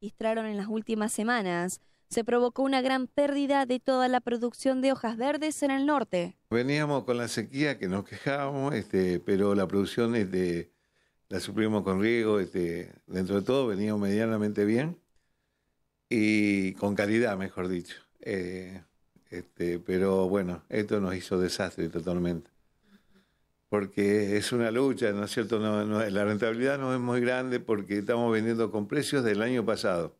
registraron en las últimas semanas, se provocó una gran pérdida de toda la producción de hojas verdes en el norte. Veníamos con la sequía que nos quejábamos, este, pero la producción de este, la suprimo con riego, este, dentro de todo veníamos medianamente bien y con calidad, mejor dicho. Eh, este, pero bueno, esto nos hizo desastre totalmente porque es una lucha, ¿no es cierto? la rentabilidad no es muy grande porque estamos vendiendo con precios del año pasado.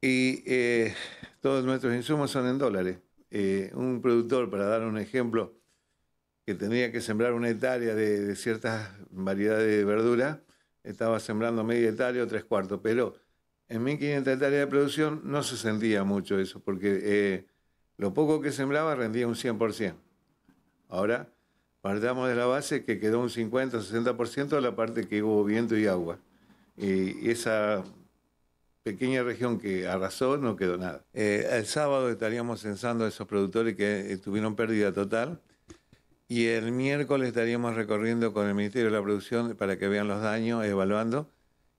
Y eh, todos nuestros insumos son en dólares. Eh, un productor, para dar un ejemplo, que tenía que sembrar una hectárea de, de ciertas variedades de verdura, estaba sembrando media hectárea o tres cuartos, pero en 1500 hectáreas de producción no se sentía mucho eso, porque eh, lo poco que sembraba rendía un 100%. Ahora, Partamos de la base que quedó un 50-60% de la parte que hubo viento y agua. Y esa pequeña región que arrasó no quedó nada. Eh, el sábado estaríamos censando a esos productores que eh, tuvieron pérdida total. Y el miércoles estaríamos recorriendo con el Ministerio de la Producción para que vean los daños, evaluando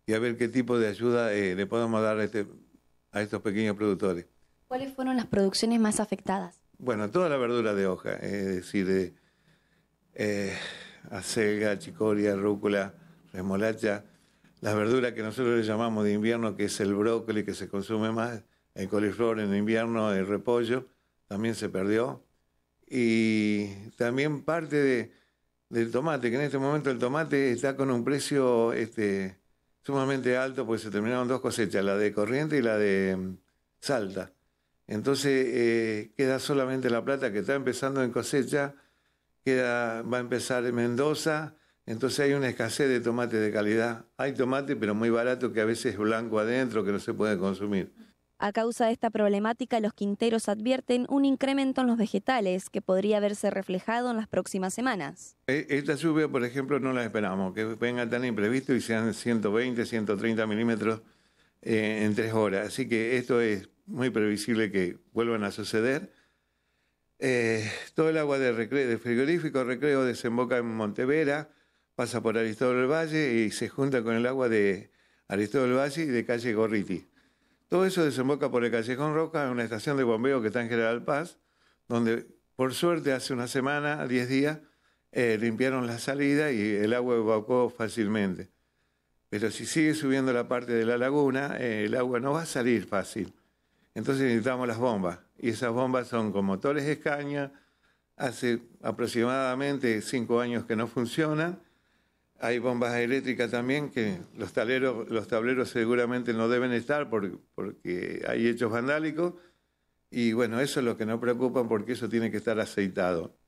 y a ver qué tipo de ayuda eh, le podemos dar a, este, a estos pequeños productores. ¿Cuáles fueron las producciones más afectadas? Bueno, toda la verdura de hoja, es decir, acega, eh, acelga, chicoria, rúcula, remolacha, las verduras que nosotros le llamamos de invierno, que es el brócoli que se consume más, el coliflor en invierno, el repollo, también se perdió. Y también parte del tomate, que en este momento el tomate está con un precio este, sumamente alto, pues se terminaron dos cosechas, la de corriente y la de mm, salta. Entonces eh, queda solamente la plata que está empezando en cosecha va a empezar en Mendoza, entonces hay una escasez de tomate de calidad. Hay tomate, pero muy barato, que a veces es blanco adentro, que no se puede consumir. A causa de esta problemática, los quinteros advierten un incremento en los vegetales que podría verse reflejado en las próximas semanas. E, esta lluvia, por ejemplo, no la esperamos, que venga tan imprevisto y sean 120, 130 milímetros eh, en tres horas. Así que esto es muy previsible que vuelvan a suceder. Eh, todo el agua de frigorífico recreo desemboca en Montevera, pasa por Aristóbal Valle y se junta con el agua de Aristóbal Valle y de calle Gorriti. Todo eso desemboca por el Callejón Roca en una estación de bombeo que está en General Paz, donde por suerte hace una semana, 10 días, eh, limpiaron la salida y el agua evacuó fácilmente. Pero si sigue subiendo la parte de la laguna, eh, el agua no va a salir fácil. Entonces necesitamos las bombas. Y esas bombas son con motores de escaña. Hace aproximadamente cinco años que no funcionan. Hay bombas eléctricas también que los, tableros seguramente no deben estar porque, porque hay hechos vandálicos. Y bueno, eso es lo que nos preocupa porque eso tiene que estar aceitado.